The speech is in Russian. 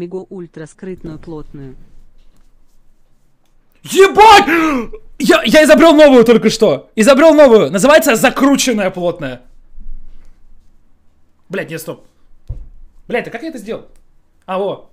Мего ультра скрытную плотную. Ебать! Я, я изобрел новую только что. Изобрел новую. Называется закрученная плотная. Блять, не стоп. Блять, а как я это сделал? А, вот.